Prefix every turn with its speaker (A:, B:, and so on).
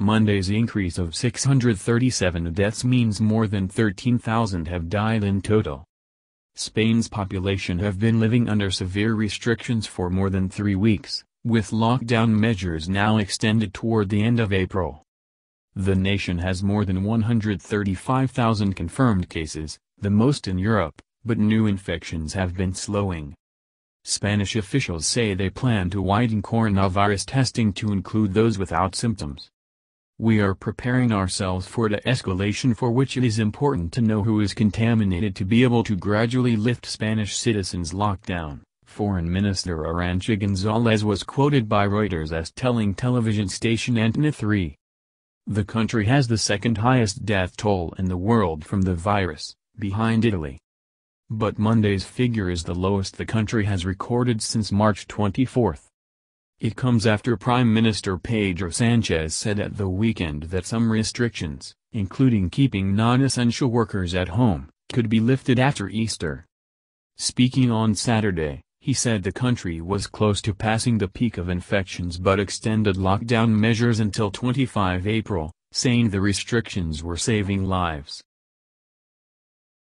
A: Monday's increase of 637 deaths means more than 13,000 have died in total. Spain's population have been living under severe restrictions for more than three weeks, with lockdown measures now extended toward the end of April. The nation has more than 135,000 confirmed cases, the most in Europe, but new infections have been slowing. Spanish officials say they plan to widen coronavirus testing to include those without symptoms. We are preparing ourselves for the escalation for which it is important to know who is contaminated to be able to gradually lift Spanish citizens lockdown. Foreign Minister Arancha González was quoted by Reuters as telling television station Antena 3. The country has the second highest death toll in the world from the virus, behind Italy. But Monday's figure is the lowest the country has recorded since March 24. It comes after Prime Minister Pedro Sanchez said at the weekend that some restrictions, including keeping non-essential workers at home, could be lifted after Easter. Speaking on Saturday, he said the country was close to passing the peak of infections but extended lockdown measures until 25 April, saying the restrictions were saving lives.